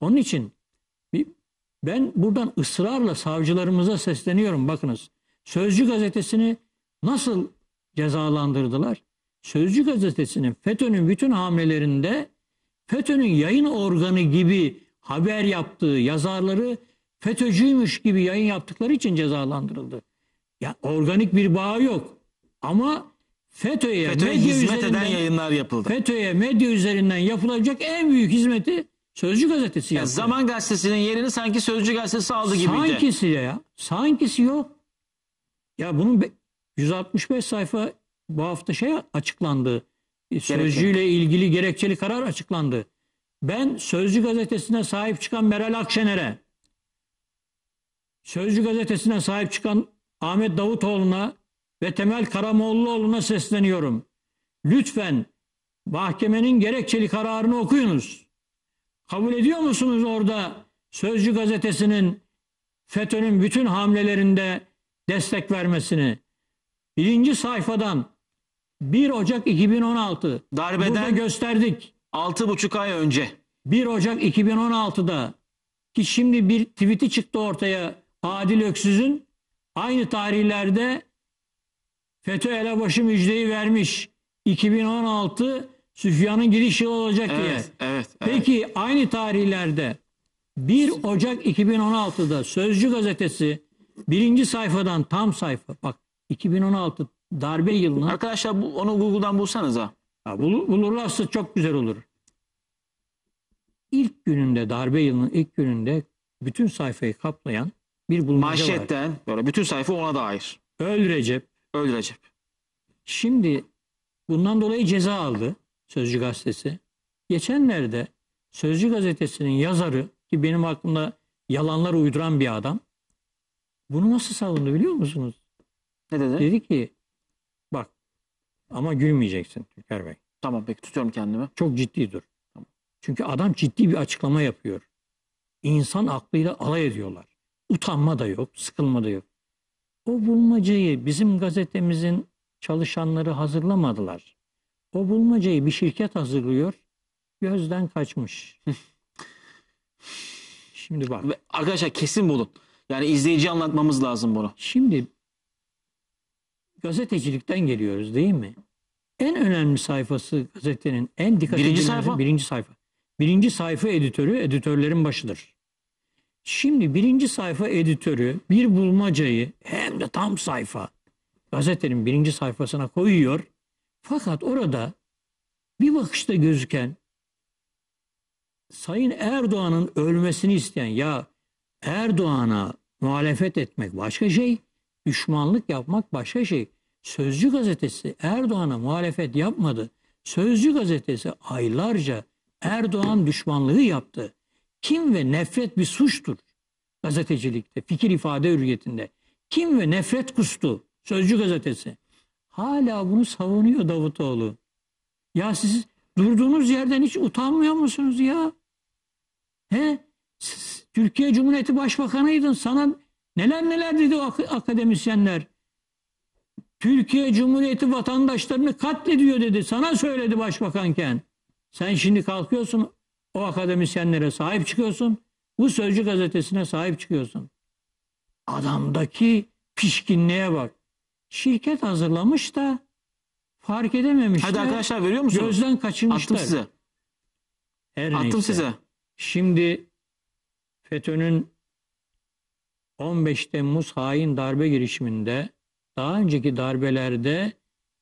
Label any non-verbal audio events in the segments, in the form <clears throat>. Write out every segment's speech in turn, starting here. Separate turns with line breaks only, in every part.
Onun için ben buradan ısrarla savcılarımıza sesleniyorum. Bakınız Sözcü gazetesini nasıl cezalandırdılar? Sözcü gazetesinin FETÖ'nün bütün hamlelerinde FETÖ'nün yayın organı gibi haber yaptığı yazarları FETÖ'cüymüş gibi yayın yaptıkları için cezalandırıldı. Ya organik bir bağ yok. Ama FETÖ'ye FETÖ medya hizmet eden yayınlar yapıldı. FETÖ'ye medya üzerinden yapılacak en büyük hizmeti Sözcü gazetesi yani Zaman gazetesinin yerini sanki Sözcü gazetesi aldı gibiydi. Sankisi ya. Sankisi yok. Ya bunun 165 sayfa bu hafta şey açıklandı. E, sözcüyle ilgili gerekçeli karar açıklandı. Ben Sözcü gazetesine sahip çıkan Meral Akşener'e, Sözcü gazetesine sahip çıkan Ahmet Davutoğlu'na ve Temel Karamoğluoğlu'na sesleniyorum. Lütfen mahkemenin gerekçeli kararını okuyunuz. Kabul ediyor musunuz orada Sözcü gazetesinin FETÖ'nün bütün hamlelerinde destek vermesini? Birinci sayfadan 1 Ocak 2016 darbeden burada gösterdik. 6,5 ay önce. 1 Ocak 2016'da ki şimdi bir tweet'i çıktı ortaya Adil Öksüz'ün aynı tarihlerde FETÖ elebaşı müjdeyi vermiş. 2016 Süfyan'ın giriş yılı olacak evet, diye. Evet, evet. Peki aynı tarihlerde 1 Ocak 2016'da Sözcü gazetesi birinci sayfadan tam sayfa. Bak 2016 darbe yılına. Arkadaşlar bu, onu Google'dan bulsanız ha. Ya bul, bulurlarsa çok güzel olur. İlk gününde darbe yılının ilk gününde bütün sayfayı kaplayan bir bulmaca var. var. böyle bütün sayfa ona dair. Öl Recep. Öl Recep. Şimdi bundan dolayı ceza aldı. Sözcü Gazetesi. Geçenlerde Sözcü Gazetesi'nin yazarı ki benim aklımda yalanlar uyduran bir adam bunu nasıl savundu biliyor musunuz? Ne dedi? Dedi ki bak ama gülmeyeceksin Türker Bey. Tamam peki tutuyorum kendimi. Çok ciddi dur. Tamam. Çünkü adam ciddi bir açıklama yapıyor. İnsan aklıyla alay ediyorlar. Utanma da yok, sıkılma da yok. O bulmacayı bizim gazetemizin çalışanları hazırlamadılar. O bulmacayı bir şirket hazırlıyor. Gözden kaçmış.
<laughs> Şimdi bak. Arkadaşlar kesin bulun. Yani izleyici anlatmamız lazım bunu.
Şimdi gazetecilikten geliyoruz değil mi? En önemli sayfası gazetenin en dikkat Birinci edilen- sayfa? birinci sayfa. Birinci sayfa editörü editörlerin başıdır. Şimdi birinci sayfa editörü bir bulmacayı hem de tam sayfa gazetenin birinci sayfasına koyuyor. Fakat orada bir bakışta gözüken Sayın Erdoğan'ın ölmesini isteyen ya Erdoğan'a muhalefet etmek başka şey, düşmanlık yapmak başka şey. Sözcü gazetesi Erdoğan'a muhalefet yapmadı. Sözcü gazetesi aylarca Erdoğan düşmanlığı yaptı. Kim ve nefret bir suçtur gazetecilikte, fikir ifade hürriyetinde. Kim ve nefret kustu Sözcü gazetesi. Hala bunu savunuyor Davutoğlu. Ya siz durduğunuz yerden hiç utanmıyor musunuz ya? He? Siz, Türkiye Cumhuriyeti Başbakanıydın. Sana neler neler dedi ak akademisyenler. Türkiye Cumhuriyeti vatandaşlarını katlediyor dedi. Sana söyledi başbakanken. Sen şimdi kalkıyorsun o akademisyenlere sahip çıkıyorsun. Bu Sözcü gazetesine sahip çıkıyorsun. Adamdaki pişkinliğe bak. Şirket hazırlamış da fark edememiş. Hadi arkadaşlar veriyor musunuz? Gözden kaçırmışlar. Attım size. Her Attım neyse. size. Şimdi FETÖ'nün 15 Temmuz hain darbe girişiminde daha önceki darbelerde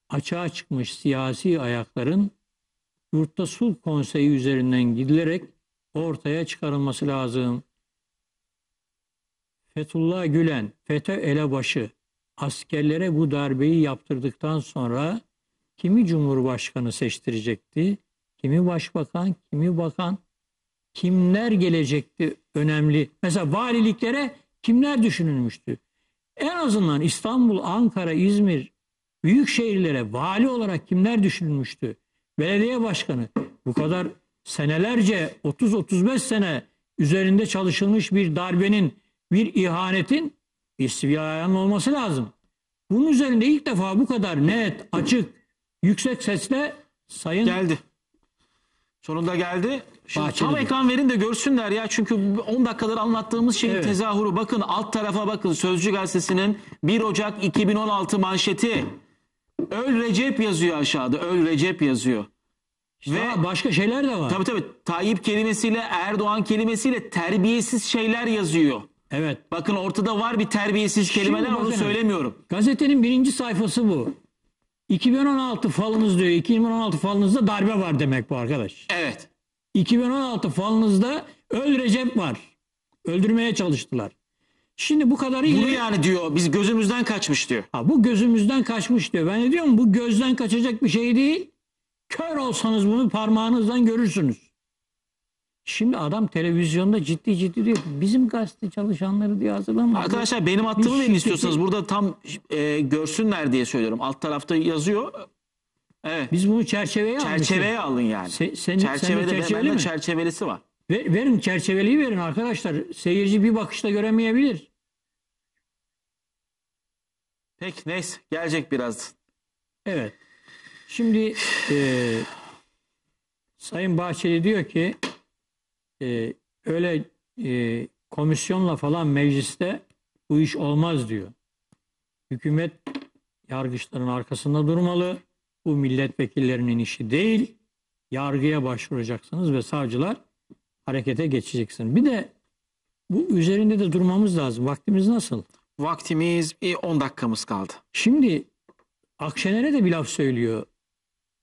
açığa çıkmış siyasi ayakların Yurtta Sulh Konseyi üzerinden gidilerek ortaya çıkarılması lazım. Fethullah Gülen, FETÖ elebaşı, askerlere bu darbeyi yaptırdıktan sonra kimi cumhurbaşkanı seçtirecekti, kimi başbakan, kimi bakan, kimler gelecekti önemli. Mesela valiliklere kimler düşünülmüştü? En azından İstanbul, Ankara, İzmir büyük şehirlere vali olarak kimler düşünülmüştü? Belediye başkanı bu kadar senelerce 30-35 sene üzerinde çalışılmış bir darbenin, bir ihanetin İsviyayan olması lazım. Bunun üzerinde ilk defa bu kadar net, açık, yüksek sesle Sayın Geldi. Sonunda geldi. Şimdi tam ekran verin de görsünler
ya. Çünkü 10 dakikadır anlattığımız şeyin evet. tezahürü. Bakın alt tarafa bakın. Sözcü gazetesinin 1 Ocak 2016 manşeti. Öl Recep yazıyor aşağıda. Öl Recep yazıyor. İşte Ve başka şeyler de var. Tabii tabii. Tayyip kelimesiyle Erdoğan kelimesiyle terbiyesiz şeyler yazıyor. Evet. Bakın ortada var bir terbiyesiz Şimdi kelimeler onu söylemiyorum.
Gazetenin birinci sayfası bu. 2016 falınız diyor. 2016 falınızda darbe var demek bu arkadaş. Evet. 2016 falınızda öl Recep var. Öldürmeye çalıştılar. Şimdi bu kadarı iyi. Bunu yani diyor biz gözümüzden kaçmış diyor. Ha, bu gözümüzden kaçmış diyor. Ben de diyorum bu gözden kaçacak bir şey değil. Kör olsanız bunu parmağınızdan görürsünüz. Şimdi adam televizyonda ciddi ciddi diyor bizim gazete çalışanları diye hazırlanmadı. Arkadaşlar benim attığımı verin istiyorsanız
burada tam e, görsünler diye söylüyorum. Alt tarafta yazıyor. Evet. Biz bunu
çerçeveye alın. Çerçeveye alın
yani. Se, senin, Çerçevede senin çerçeveli mi?
çerçevelisi var. Ver, verin çerçeveliyi verin arkadaşlar. Seyirci bir bakışta göremeyebilir.
Pek neyse gelecek biraz.
Evet. Şimdi e, Sayın Bahçeli diyor ki e, öyle e, komisyonla falan mecliste bu iş olmaz diyor. Hükümet yargıçların arkasında durmalı. Bu milletvekillerinin işi değil. Yargıya başvuracaksınız ve savcılar harekete geçeceksin. Bir de bu üzerinde de durmamız lazım. Vaktimiz nasıl? Vaktimiz 10 e, dakikamız kaldı. Şimdi Akşener'e de bir laf söylüyor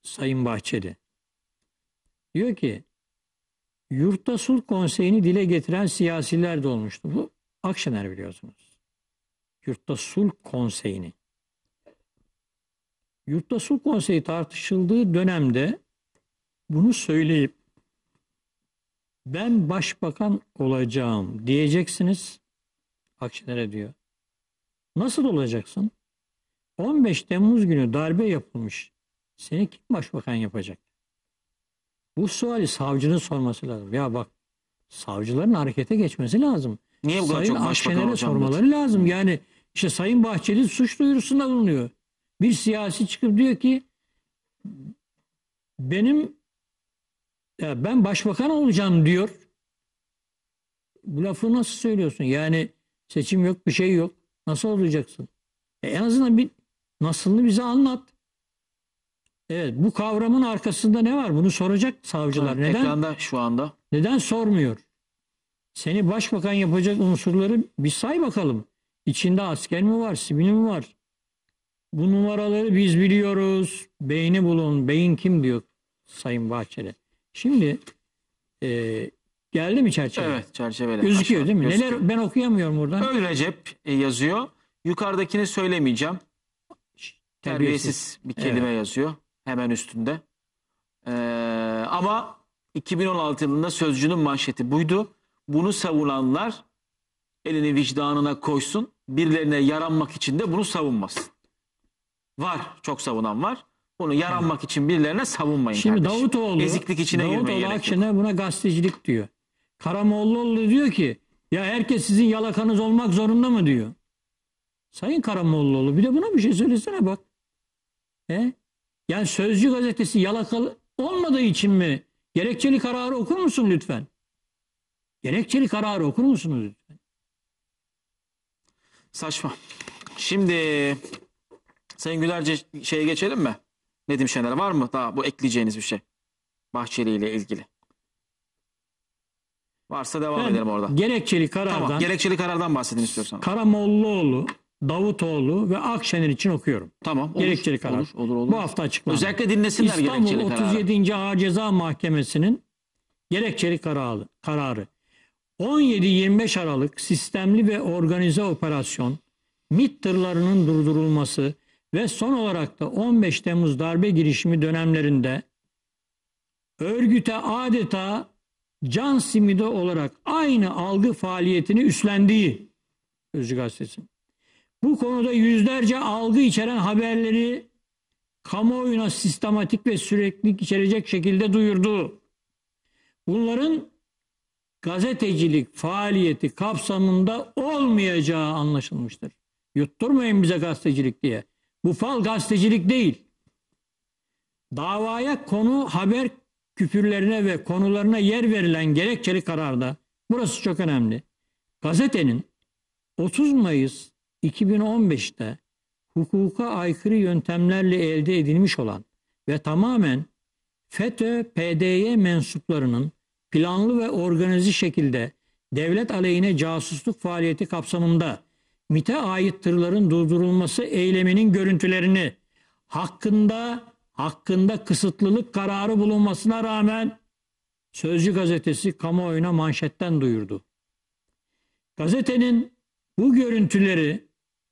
Sayın Bahçeli. Diyor ki Yurtta Sulh Konseyi'ni dile getiren siyasiler de olmuştu. Bu Akşener biliyorsunuz. Yurtta Sulh Konseyi'ni. Yurtta Sulh Konseyi tartışıldığı dönemde bunu söyleyip ben başbakan olacağım diyeceksiniz. Akşener'e diyor. Nasıl olacaksın? 15 Temmuz günü darbe yapılmış. Seni kim başbakan yapacak? Bu suali savcının sorması lazım. Ya bak savcıların harekete geçmesi lazım. Niye bu Sayın çok Akşener'e sormaları lazım. Yani işte Sayın Bahçeli suç duyurusunda bulunuyor. Bir siyasi çıkıp diyor ki benim ya ben başbakan olacağım diyor. Bu lafı nasıl söylüyorsun? Yani seçim yok, bir şey yok. Nasıl olacaksın? E en azından bir nasılını bize anlat. Evet, bu kavramın arkasında ne var? Bunu soracak savcılar. Evet, neden? Ekranda şu anda. Neden sormuyor? Seni başbakan yapacak unsurları bir say bakalım. İçinde asker mi var, sivil mi var? Bu numaraları biz biliyoruz. Beyni bulun. Beyin kim diyor Sayın Bahçeli. Şimdi e, geldi mi çerçeve? Evet çerçevele. Gözüküyor aşağı, değil mi? Gözüküyor. Neler ben okuyamıyorum buradan. Öyle Recep e, yazıyor. Yukarıdakini
söylemeyeceğim.
Terbiyesiz, Terbiyesiz. bir kelime evet.
yazıyor hemen üstünde. Ee, ama 2016 yılında Sözcü'nün manşeti buydu. Bunu savunanlar elini vicdanına koysun, birilerine yaranmak için de bunu savunmasın. Var, çok savunan var. Bunu yaranmak hmm. için birilerine savunmayın
Şimdi kardeşim. Davutoğlu, Eziklik içine Davutoğlu girmeye Akşener buna gazetecilik diyor. Karamollaoğlu diyor ki ya herkes sizin yalakanız olmak zorunda mı diyor. Sayın Karamollaoğlu bir de buna bir şey söylesene bak. He? Yani Sözcü gazetesi yalakalı olmadığı için mi? Gerekçeli kararı okur musun lütfen? Gerekçeli kararı okur musunuz lütfen? Saçma.
Şimdi Sayın Gülerce şeye geçelim mi? Nedim Şener var mı daha bu ekleyeceğiniz bir şey? Bahçeli ile ilgili. Varsa devam ben edelim orada. Gerekçeli karardan. Tamam, gerekçeli karardan bahsedin istiyorsan.
Karamollaoğlu Davutoğlu ve Akşener için okuyorum. Tamam. Olur, gerekçeli karar. Olur, olur, olur. Bu hafta açıklandı. Özellikle dinlesinler İstanbul gerekçeli kararı. İstanbul 37. Ağır Ceza Mahkemesi'nin gerekçeli kararı. 17-25 Aralık sistemli ve organize operasyon, MİT tırlarının durdurulması ve son olarak da 15 Temmuz darbe girişimi dönemlerinde örgüte adeta can simidi olarak aynı algı faaliyetini üstlendiği Özgür Gazetesi'nin bu konuda yüzlerce algı içeren haberleri kamuoyuna sistematik ve sürekli içerecek şekilde duyurdu. Bunların gazetecilik faaliyeti kapsamında olmayacağı anlaşılmıştır. Yutturmayın bize gazetecilik diye. Bu fal gazetecilik değil. Davaya konu haber küfürlerine ve konularına yer verilen gerekçeli kararda burası çok önemli. Gazetenin 30 Mayıs 2015'te hukuka aykırı yöntemlerle elde edilmiş olan ve tamamen FETÖ-PDY mensuplarının planlı ve organize şekilde devlet aleyhine casusluk faaliyeti kapsamında MIT'e ait tırların durdurulması eyleminin görüntülerini hakkında hakkında kısıtlılık kararı bulunmasına rağmen Sözcü gazetesi kamuoyuna manşetten duyurdu. Gazetenin bu görüntüleri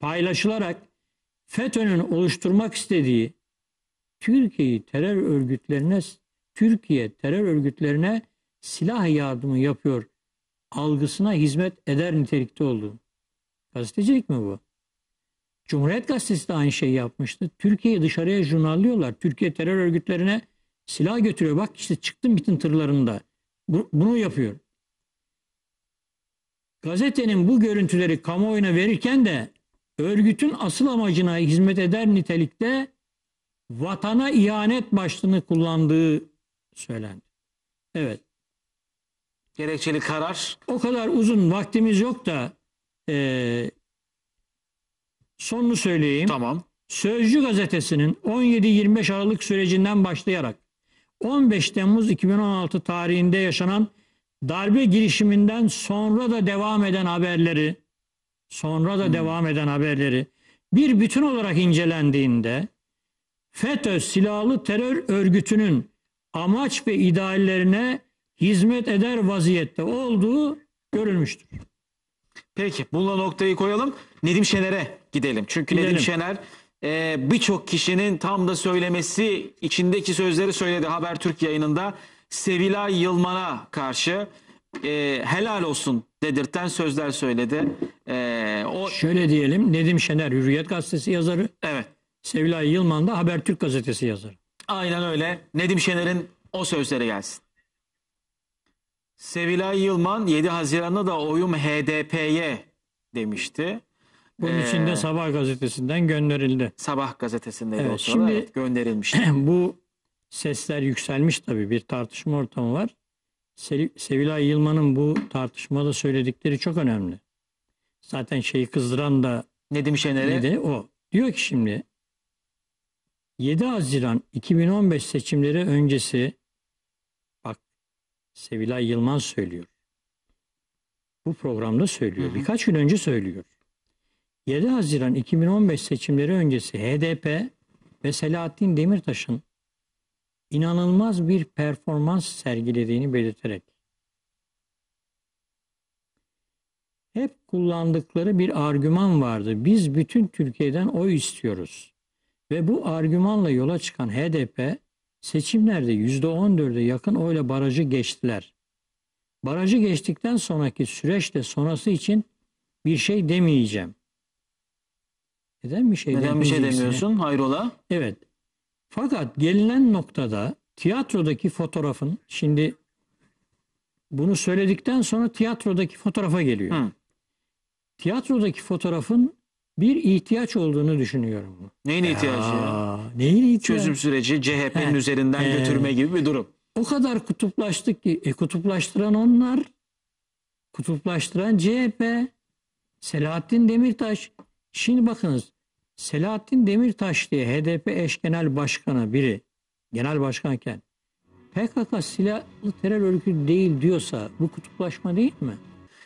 paylaşılarak FETÖ'nün oluşturmak istediği Türkiye'yi terör örgütlerine Türkiye terör örgütlerine silah yardımı yapıyor algısına hizmet eder nitelikte oldu. Gazetecilik mi bu? Cumhuriyet Gazetesi de aynı şeyi yapmıştı. Türkiye'yi dışarıya jurnallıyorlar. Türkiye terör örgütlerine silah götürüyor. Bak işte çıktım bütün tırlarında. Bu, bunu yapıyor. Gazetenin bu görüntüleri kamuoyuna verirken de örgütün asıl amacına hizmet eder nitelikte vatana ihanet başlığını kullandığı söylendi. Evet. Gerekçeli karar. O kadar uzun vaktimiz yok da e, sonunu söyleyeyim. Tamam. Sözcü gazetesinin 17-25 Aralık sürecinden başlayarak 15 Temmuz 2016 tarihinde yaşanan darbe girişiminden sonra da devam eden haberleri sonra da hmm. devam eden haberleri bir bütün olarak incelendiğinde FETÖ silahlı terör örgütünün amaç ve ideallerine hizmet eder vaziyette olduğu görülmüştür. Peki bununla noktayı koyalım. Nedim Şener'e gidelim.
Çünkü gidelim. Nedim Şener e, birçok kişinin tam da söylemesi içindeki sözleri söyledi Habertürk yayınında. Sevilay Yılman'a karşı e, helal olsun dedirten sözler söyledi. E, o
Şöyle diyelim Nedim Şener Hürriyet Gazetesi yazarı. Evet. Sevilay Yılman da Habertürk Gazetesi yazarı.
Aynen öyle. Nedim Şener'in o sözleri gelsin. Sevilay Yılman 7 Haziran'da da oyum HDP'ye demişti. Bunun ee, için
Sabah gazetesinden gönderildi. Sabah gazetesindeydi evet, o sırada. Şimdi, evet, gönderilmiş. <clears throat> bu sesler yükselmiş tabii bir tartışma ortamı var. Sevilay Yılmaz'ın bu tartışmada söyledikleri çok önemli. Zaten şeyi kızdıran da ne Nedim Şener'e de o. Diyor ki şimdi 7 Haziran 2015 seçimleri öncesi bak Sevilay Yılmaz söylüyor. Bu programda söylüyor. Hı hı. Birkaç gün önce söylüyor. 7 Haziran 2015 seçimleri öncesi HDP ve Selahattin Demirtaş'ın inanılmaz bir performans sergilediğini belirterek hep kullandıkları bir argüman vardı. Biz bütün Türkiye'den oy istiyoruz. Ve bu argümanla yola çıkan HDP seçimlerde %14'e yakın oyla barajı geçtiler. Barajı geçtikten sonraki süreçte sonrası için bir şey demeyeceğim. Neden bir şey Neden bir şey demiyorsun? Hayrola? Evet. Fakat gelinen noktada tiyatrodaki fotoğrafın şimdi bunu söyledikten sonra tiyatrodaki fotoğrafa geliyor. Hı. Tiyatrodaki fotoğrafın bir ihtiyaç olduğunu düşünüyorum.
Neyin ihtiyacı ya? Neyin ihtiyacı? Çözüm süreci CHP'nin üzerinden he. götürme gibi bir durum.
O kadar kutuplaştık ki e, kutuplaştıran onlar, kutuplaştıran CHP, Selahattin Demirtaş. Şimdi bakınız Selahattin Demirtaş diye HDP eş genel başkanı biri genel başkanken PKK silahlı terör örgütü değil diyorsa bu kutuplaşma değil mi?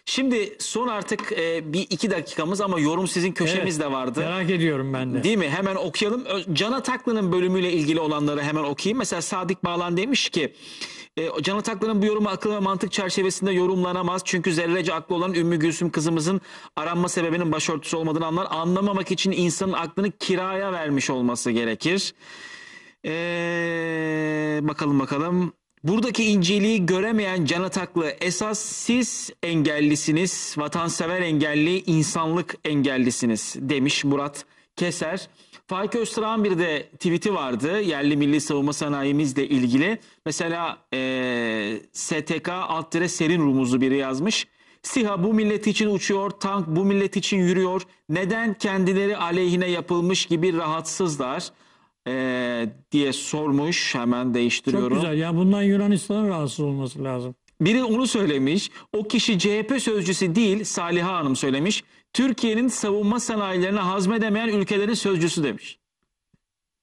Şimdi son artık e, bir iki dakikamız ama yorum sizin köşemiz evet, de vardı.
Merak ediyorum ben de. Değil
mi? Hemen okuyalım. Can Ataklı'nın bölümüyle ilgili olanları hemen okuyayım. Mesela Sadık Bağlan demiş ki e, Can Ataklı'nın bu yorumu akıl ve mantık çerçevesinde yorumlanamaz. Çünkü zerrece aklı olan Ümmü Gülsüm kızımızın aranma sebebinin başörtüsü olmadığını anlar. Anlamamak için insanın aklını kiraya vermiş olması gerekir. E, bakalım bakalım. Buradaki inceliği göremeyen Can Ataklı esas siz engellisiniz, vatansever engelli, insanlık engellisiniz demiş Murat Keser. Faik Öztrak'ın bir de tweet'i vardı. Yerli milli savunma sanayimizle ilgili. Mesela e, STK alt dire serin rumuzlu biri yazmış. SİHA bu millet için uçuyor, tank bu millet için yürüyor. Neden kendileri aleyhine yapılmış gibi rahatsızlar e, diye sormuş. Hemen değiştiriyorum. Çok güzel.
ya bundan Yunanistan'ın rahatsız olması lazım. Biri onu söylemiş. O kişi
CHP sözcüsü değil Saliha Hanım söylemiş. Türkiye'nin savunma sanayilerini hazmedemeyen ülkelerin sözcüsü demiş.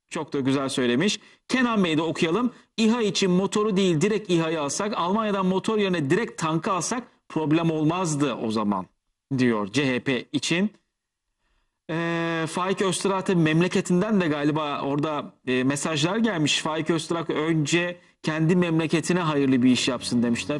Çok da güzel söylemiş. Kenan Bey'i de okuyalım. İHA için motoru değil direkt İHA'yı alsak, Almanya'dan motor yerine direkt tankı alsak problem olmazdı o zaman diyor CHP için. E, Faik Öztrak'ın memleketinden de galiba orada e, mesajlar gelmiş. Faik Öztrak önce kendi memleketine hayırlı bir iş yapsın demişler.